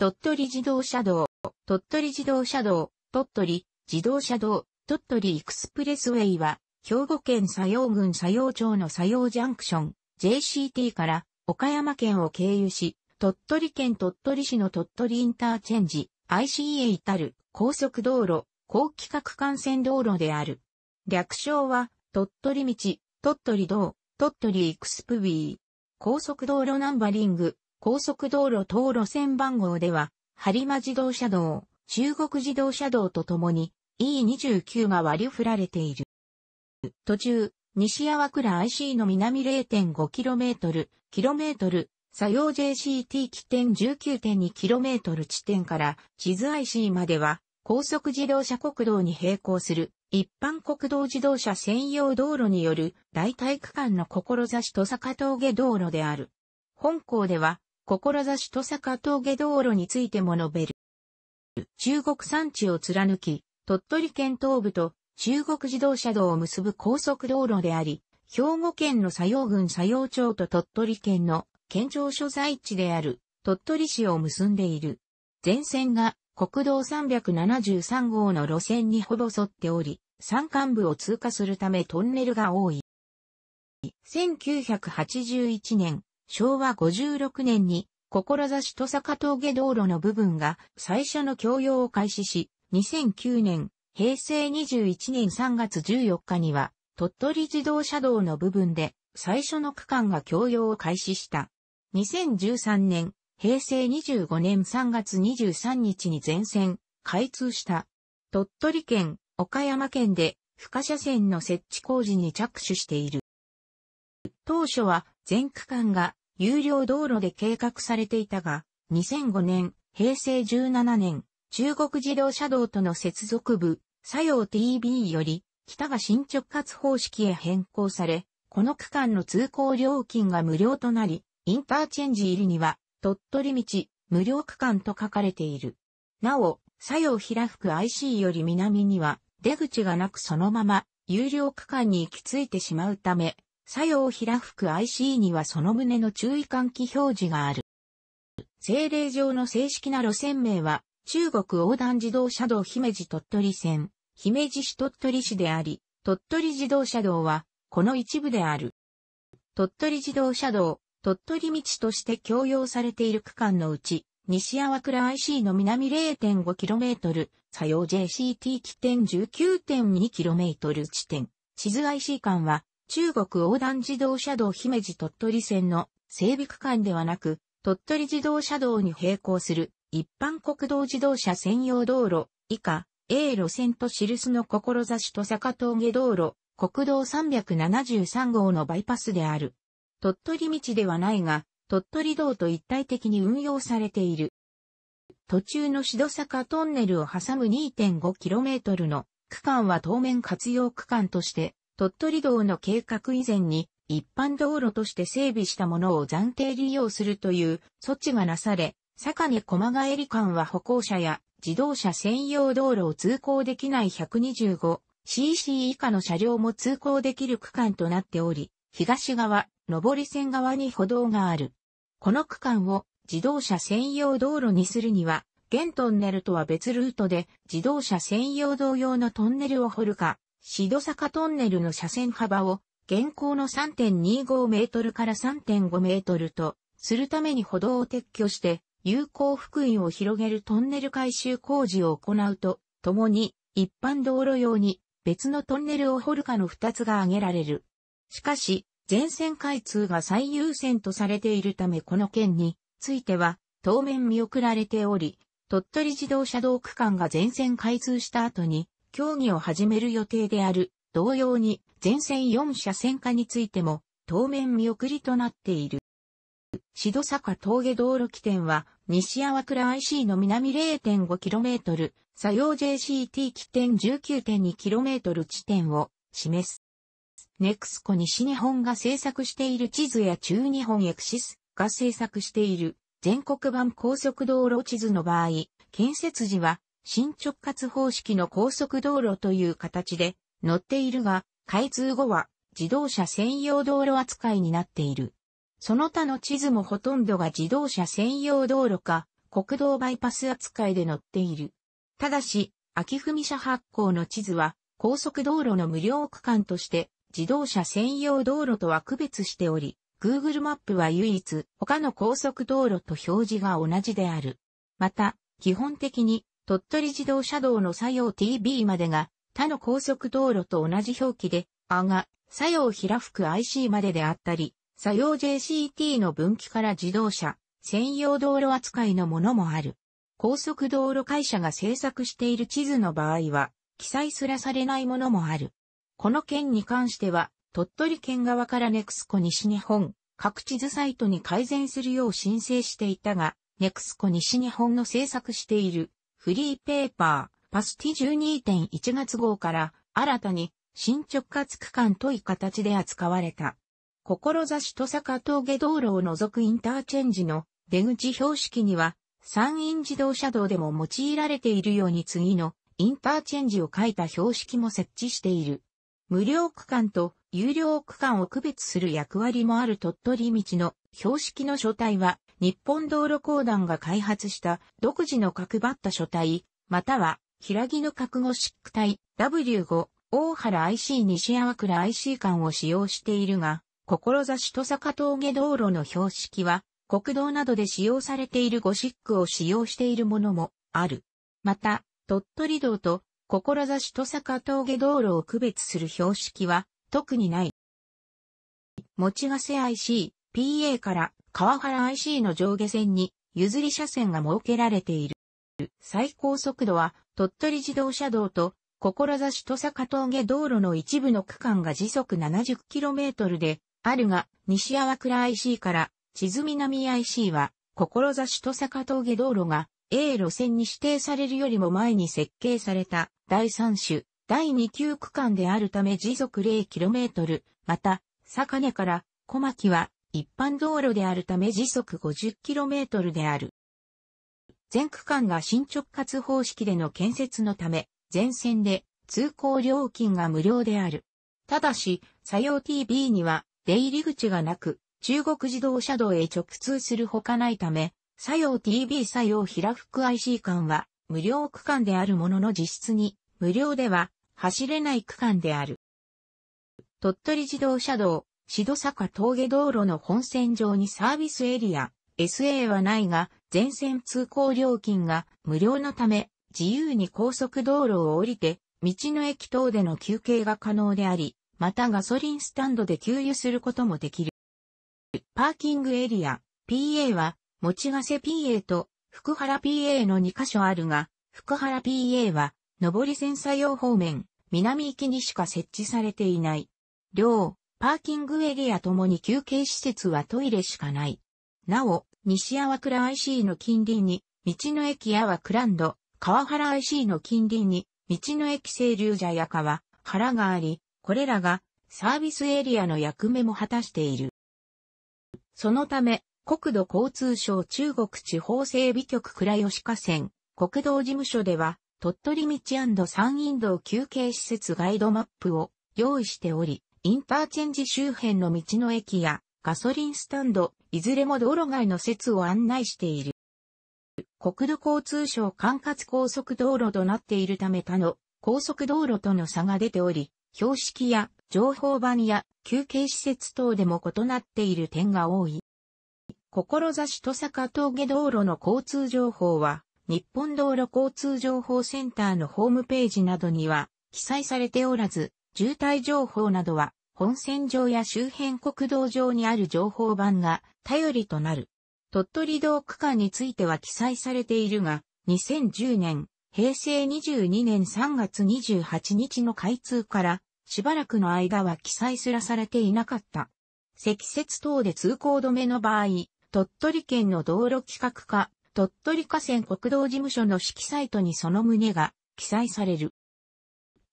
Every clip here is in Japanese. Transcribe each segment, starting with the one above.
鳥取自動車道、鳥取自動車道、鳥取自動車道、鳥取エクスプレスウェイは、兵庫県佐用郡佐用町の佐用ジャンクション、JCT から岡山県を経由し、鳥取県鳥取市の鳥取インターチェンジ、IC a 至る高速道路、高規格幹線道路である。略称は、鳥取道、鳥取道、鳥取エクスプビー。高速道路ナンバリング、高速道路等路線番号では、播磨自動車道、中国自動車道とともに E29 が割り振られている。途中、西淡倉 IC の南 0.5km、km、作用 JCT 起点 19.2km 地点から地図 IC までは高速自動車国道に並行する一般国道自動車専用道路による大体区間の志と坂峠道路である。本校では志と坂峠道路についても述べる。中国山地を貫き、鳥取県東部と中国自動車道を結ぶ高速道路であり、兵庫県の佐用郡佐用町と鳥取県の県庁所在地である鳥取市を結んでいる。全線が国道373号の路線にほぼ沿っており、山間部を通過するためトンネルが多い。1981年、昭和56年に、志と坂峠道路の部分が最初の供用を開始し、2009年、平成21年3月14日には、鳥取自動車道の部分で最初の区間が供用を開始した。2013年、平成25年3月23日に全線、開通した。鳥取県、岡山県で、不可車線の設置工事に着手している。当初は全区間が有料道路で計画されていたが、2005年、平成17年、中国自動車道との接続部、作用 TB より、北が進直活方式へ変更され、この区間の通行料金が無料となり、インターチェンジ入りには、鳥取道、無料区間と書かれている。なお、作用平福 IC より南には、出口がなくそのまま、有料区間に行き着いてしまうため、作用平服 IC にはその旨の注意喚起表示がある。政令上の正式な路線名は、中国横断自動車道姫路鳥取線、姫路市鳥取市であり、鳥取自動車道は、この一部である。鳥取自動車道、鳥取道として供用されている区間のうち、西淡倉 IC の南 0.5km、作用 JCT 起点 19.2km 地点、地図 IC 間は、中国横断自動車道姫路鳥取線の整備区間ではなく、鳥取自動車道に並行する一般国道自動車専用道路以下 A 路線と印の志と坂峠道路国道373号のバイパスである。鳥取道ではないが、鳥取道と一体的に運用されている。途中の白坂トンネルを挟む 2.5km の区間は当面活用区間として鳥取道の計画以前に一般道路として整備したものを暫定利用するという措置がなされ、坂根駒帰り間は歩行者や自動車専用道路を通行できない 125cc 以下の車両も通行できる区間となっており、東側、上り線側に歩道がある。この区間を自動車専用道路にするには、現トンネルとは別ルートで自動車専用道用のトンネルを掘るか、シド坂トンネルの車線幅を現行の3.25メートルから3.5メートルとするために歩道を撤去して有効福音を広げるトンネル改修工事を行うと、ともに一般道路用に別のトンネルを掘るかの2つが挙げられる。しかし、全線開通が最優先とされているためこの件については当面見送られており、鳥取自動車道区間が全線開通した後に競技を始める予定である。同様に、全線4車線化についても、当面見送りとなっている。シド坂峠道路起点は、西淡倉 IC の南 0.5km、左用 JCT 起点 19.2km 地点を示す。ネクスコ西日本が制作している地図や中日本エクシスが制作している全国版高速道路地図の場合、建設時は新直轄方式の高速道路という形で乗っているが、開通後は自動車専用道路扱いになっている。その他の地図もほとんどが自動車専用道路か国道バイパス扱いで乗っている。ただし、秋文社発行の地図は高速道路の無料区間として自動車専用道路とは区別しており、Google マップは唯一他の高速道路と表示が同じである。また、基本的に鳥取自動車道の作用 TB までが、他の高速道路と同じ表記で、あが、作用平福 IC までであったり、作用 JCT の分岐から自動車、専用道路扱いのものもある。高速道路会社が制作している地図の場合は、記載すらされないものもある。この件に関しては、鳥取県側からネクスコ西日本、各地図サイトに改善するよう申請していたが、ネクスコ西日本の制作しているフリーペーパー、パスティ12.1月号から新たに新直轄区間とい形で扱われた。志と坂峠道路を除くインターチェンジの出口標識には山陰自動車道でも用いられているように次のインターチェンジを書いた標識も設置している。無料区間と有料区間を区別する役割もある鳥取道の標識の書体は日本道路公団が開発した独自の角張った書体、または、平木の角ゴシック体 W5、大原 IC 西山倉 IC 間を使用しているが、志と坂峠道路の標識は、国道などで使用されているゴシックを使用しているものもある。また、鳥取道と志と坂峠道路を区別する標識は特にない。持ち瀬 IC、PA から川原 IC の上下線に譲り車線が設けられている。最高速度は鳥取自動車道と志と坂峠道路の一部の区間が時速 70km であるが、西淡倉 IC から地図南 IC は、志と坂峠道路が A 路線に指定されるよりも前に設計された第3種、第2級区間であるため時速 0km、また、坂根から小牧は一般道路であるため時速 50km である。全区間が進直活方式での建設のため、全線で通行料金が無料である。ただし、作用 TB には出入り口がなく、中国自動車道へ直通するほかないため、作用 TB 作用平福 IC 間は無料区間であるものの実質に無料では走れない区間である。鳥取自動車道シド坂峠道路の本線上にサービスエリア、SA はないが、全線通行料金が無料のため、自由に高速道路を降りて、道の駅等での休憩が可能であり、またガソリンスタンドで給油することもできる。パーキングエリア、PA は、持ち瀬 PA と福原 PA の2カ所あるが、福原 PA は、上り線作用方面、南行きにしか設置されていない。両、パーキングエリアともに休憩施設はトイレしかない。なお、西阿波倉 IC の近隣に、道の駅阿波倉ンド、川原 IC の近隣に、道の駅清流茶や川、原があり、これらがサービスエリアの役目も果たしている。そのため、国土交通省中国地方整備局倉吉河川、国道事務所では、鳥取道山陰道休憩施設ガイドマップを用意しており、インターチェンジ周辺の道の駅やガソリンスタンド、いずれも道路外の説を案内している。国土交通省管轄高速道路となっているため他の高速道路との差が出ており、標識や情報板や休憩施設等でも異なっている点が多い。志と坂峠道路の交通情報は、日本道路交通情報センターのホームページなどには記載されておらず、渋滞情報などは、本線上や周辺国道上にある情報版が頼りとなる。鳥取道区間については記載されているが、2010年、平成22年3月28日の開通から、しばらくの間は記載すらされていなかった。積雪等で通行止めの場合、鳥取県の道路企画課、鳥取河川国道事務所の指揮サイトにその旨が記載される。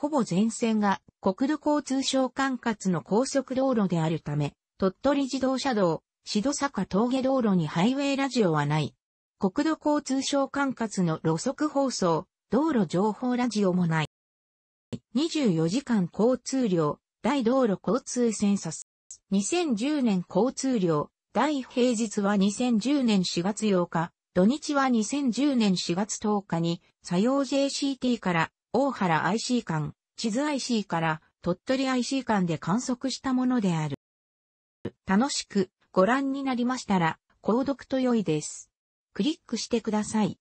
ほぼ全線が国土交通省管轄の高速道路であるため、鳥取自動車道、シ戸坂峠道路にハイウェイラジオはない。国土交通省管轄の路側放送、道路情報ラジオもない。24時間交通量、大道路交通センサス。2010年交通量、大平日は2010年4月8日、土日は2010年4月10日に、作用 JCT から大原 IC 間、地図 IC から鳥取 IC 間で観測したものである。楽しくご覧になりましたら、購読と良いです。クリックしてください。